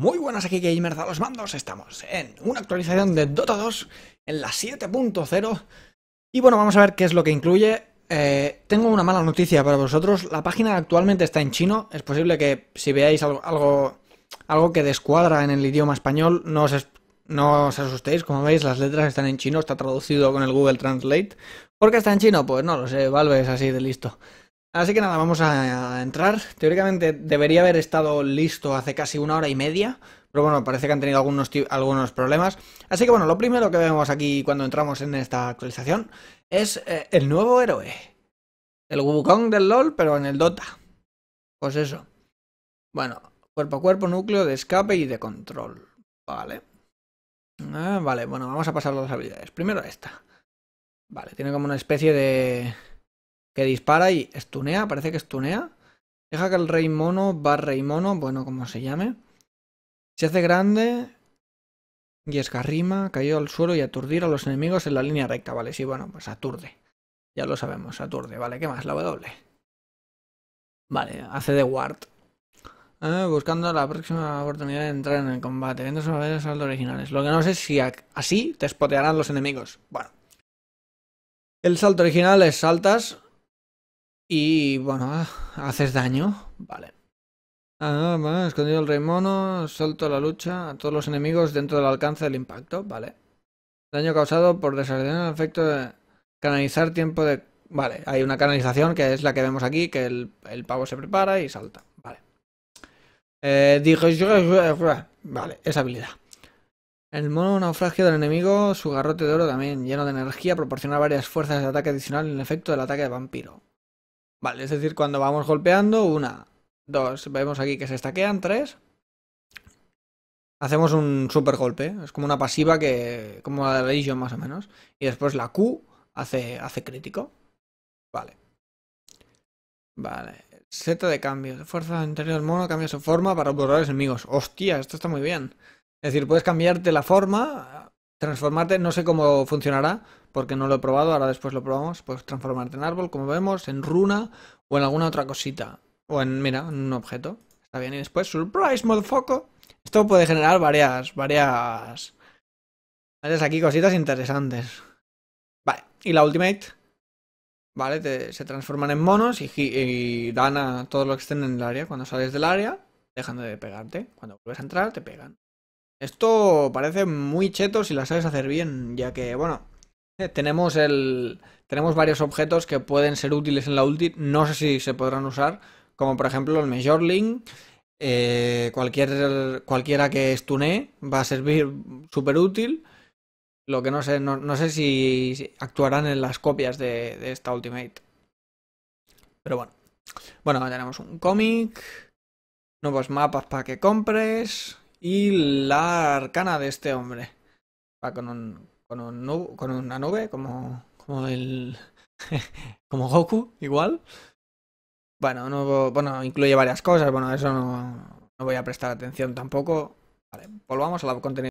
Muy buenas aquí gamers a los mandos, estamos en una actualización de Dota 2 en la 7.0 y bueno, vamos a ver qué es lo que incluye. Eh, tengo una mala noticia para vosotros, la página actualmente está en chino, es posible que si veáis algo, algo, algo que descuadra en el idioma español no os, no os asustéis, como veis las letras están en chino, está traducido con el Google Translate. ¿Por qué está en chino? Pues no lo sé, Valve es así de listo. Así que nada, vamos a entrar. Teóricamente debería haber estado listo hace casi una hora y media, pero bueno, parece que han tenido algunos, algunos problemas. Así que bueno, lo primero que vemos aquí cuando entramos en esta actualización es eh, el nuevo héroe. El Wukong del LoL, pero en el Dota. Pues eso. Bueno, cuerpo a cuerpo, núcleo de escape y de control. Vale. Ah, vale, bueno, vamos a pasar las habilidades. Primero esta. Vale, tiene como una especie de que dispara y estunea, parece que estunea. Deja que el rey mono, va rey mono, bueno, como se llame, se hace grande y escarrima, Cayó al suelo y aturdir a los enemigos en la línea recta, vale, sí, bueno, pues aturde. Ya lo sabemos, aturde, vale, ¿qué más? La W. Vale, hace de ward. Ah, buscando la próxima oportunidad de entrar en el combate, viendo el salto originales. Lo que no sé es si así te espotearán los enemigos. Bueno. El salto original es saltas, y bueno, ah, haces daño. Vale. Ah, escondido el rey mono, solto la lucha a todos los enemigos dentro del alcance del impacto. Vale. Daño causado por desordenar el efecto de canalizar tiempo de... Vale, hay una canalización que es la que vemos aquí, que el, pavo se prepara y salta. Vale. Eh, yo Vale, esa habilidad. El mono naufragio del enemigo, su garrote de oro también, lleno de energía, proporciona varias fuerzas de ataque adicional en el efecto del ataque de vampiro. Vale, es decir, cuando vamos golpeando, una, dos, vemos aquí que se estaquean, tres. Hacemos un super golpe, es como una pasiva que. como la de Legion más o menos. Y después la Q hace, hace crítico. Vale. Vale. Z de cambio. De fuerza interior del mono cambia su forma para borrar enemigos. Hostia, esto está muy bien. Es decir, puedes cambiarte la forma Transformarte, no sé cómo funcionará, porque no lo he probado, ahora después lo probamos. Pues transformarte en árbol, como vemos, en runa o en alguna otra cosita. O en, mira, en un objeto. Está bien, y después, surprise, foco Esto puede generar varias, varias... Varias aquí cositas interesantes. Vale, y la ultimate. Vale, se transforman en monos y, dan a todo lo que estén en el área. Cuando sales del área, dejan de pegarte. Cuando vuelves a entrar, te pegan. Esto parece muy cheto si la sabes hacer bien, ya que, bueno, eh, tenemos el. Tenemos varios objetos que pueden ser útiles en la ulti. No sé si se podrán usar. Como por ejemplo el major link eh, cualquier, cualquiera que estune va a servir súper útil. Lo que no sé, no, sé si, actuarán en las copias de, de, esta Ultimate. Pero bueno. Bueno, tenemos un cómic. Nuevos mapas para que compres. Y la arcana de este hombre. Va con, un, con, un con una nube, como, como el. como Goku, igual. Bueno, bueno, incluye varias cosas. Bueno, eso no, no voy a prestar atención tampoco. Vale, volvamos al contenido.